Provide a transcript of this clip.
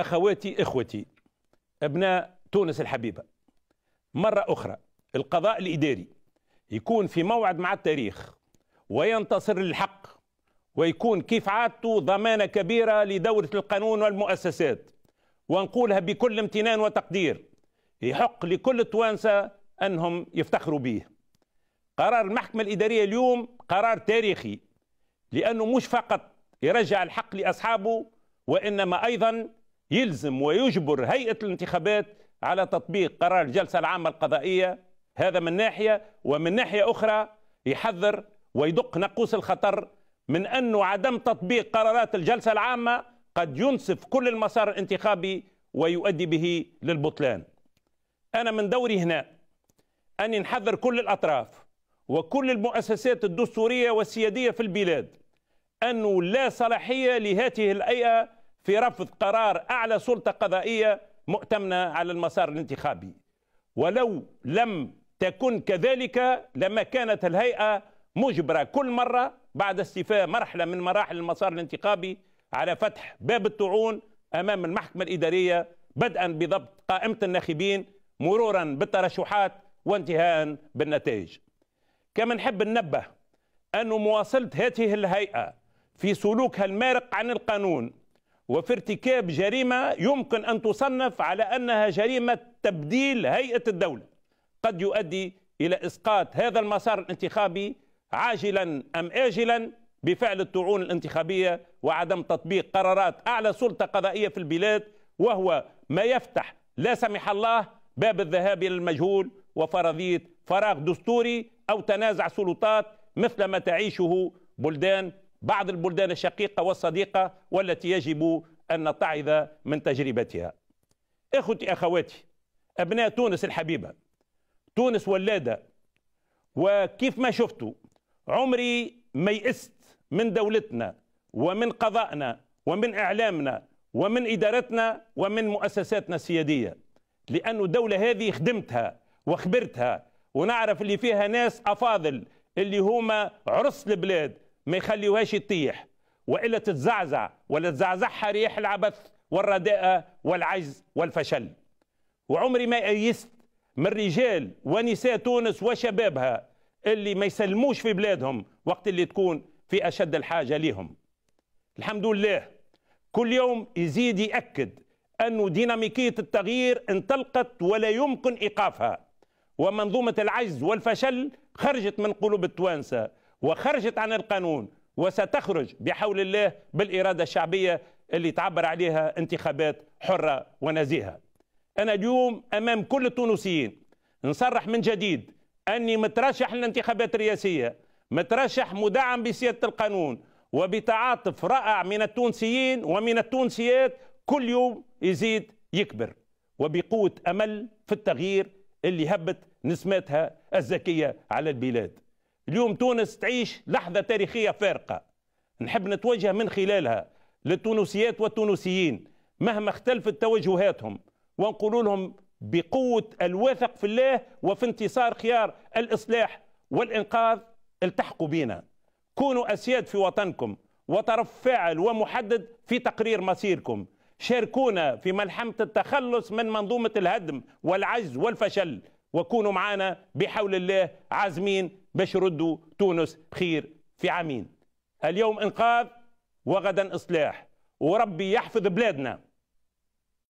أخواتي إخوتي أبناء تونس الحبيبة مرة أخرى القضاء الإداري يكون في موعد مع التاريخ وينتصر للحق ويكون كيف عادته ضمانة كبيرة لدورة القانون والمؤسسات ونقولها بكل امتنان وتقدير يحق لكل التوانسة أنهم يفتخروا به قرار المحكمة الإدارية اليوم قرار تاريخي لأنه مش فقط يرجع الحق لأصحابه وإنما أيضا يلزم ويجبر هيئة الانتخابات على تطبيق قرار الجلسة العامة القضائية هذا من ناحية ومن ناحية أخرى يحذر ويدق نقوس الخطر من أنه عدم تطبيق قرارات الجلسة العامة قد ينصف كل المسار الانتخابي ويؤدي به للبطلان أنا من دوري هنا أني نحذر كل الأطراف وكل المؤسسات الدستورية والسيادية في البلاد أنه لا صلاحية لهذه الأيئة في رفض قرار أعلى سلطة قضائية مؤتمنة على المسار الانتخابي ولو لم تكن كذلك لما كانت الهيئة مجبرة كل مرة بعد استيفاء مرحلة من مراحل المسار الانتخابي على فتح باب الطعون أمام المحكمة الإدارية بدءا بضبط قائمة الناخبين مرورا بالترشحات وانتهاء بالنتائج كما نحب ننبه أن مواصلة هذه الهيئة في سلوكها المارق عن القانون وفي ارتكاب جريمة يمكن أن تصنف على أنها جريمة تبديل هيئة الدولة قد يؤدي إلى إسقاط هذا المسار الانتخابي عاجلا أم آجلا بفعل الطعون الانتخابية وعدم تطبيق قرارات أعلى سلطة قضائية في البلاد وهو ما يفتح لا سمح الله باب الذهاب إلى المجهول وفرضية فراغ دستوري أو تنازع سلطات مثل ما تعيشه بلدان بعض البلدان الشقيقة والصديقة والتي يجب أن نتعظ من تجربتها إخوتي أخواتي أبناء تونس الحبيبة تونس ولادة وكيف ما شفتوا عمري ما يئست من دولتنا ومن قضائنا ومن إعلامنا ومن إدارتنا ومن مؤسساتنا السيادية لأن الدولة هذه خدمتها وخبرتها ونعرف اللي فيها ناس أفاضل اللي هما عرس البلاد ما يخليوهاش تطيح والا تتزعزع ولا تزعزعها ريح العبث والرداءه والعجز والفشل وعمري ما ايست من رجال ونساء تونس وشبابها اللي ما يسلموش في بلادهم وقت اللي تكون في اشد الحاجه ليهم الحمد لله كل يوم يزيد ياكد أن ديناميكية التغيير انطلقت ولا يمكن إيقافها ومنظومة العجز والفشل خرجت من قلوب التوانسة وخرجت عن القانون وستخرج بحول الله بالإرادة الشعبية اللي تعبر عليها انتخابات حرة ونزيهة أنا اليوم أمام كل التونسيين نصرح من جديد أني مترشح للانتخابات الرئاسية مترشح مدعم بسيادة القانون وبتعاطف رائع من التونسيين ومن التونسيات كل يوم يزيد يكبر وبقوة أمل في التغيير اللي هبت نسمتها الزكية على البلاد اليوم تونس تعيش لحظة تاريخية فارقة نحب نتوجه من خلالها للتونسيات والتونسيين مهما اختلفت توجهاتهم ونقول لهم بقوة الواثق في الله وفي انتصار خيار الإصلاح والإنقاذ التحقوا بنا كونوا أسياد في وطنكم وطرف فاعل ومحدد في تقرير مصيركم شاركونا في ملحمة التخلص من منظومة الهدم والعجز والفشل وكونوا معانا بحول الله عازمين باش يردوا تونس بخير في عامين اليوم انقاذ وغدا اصلاح وربي يحفظ بلادنا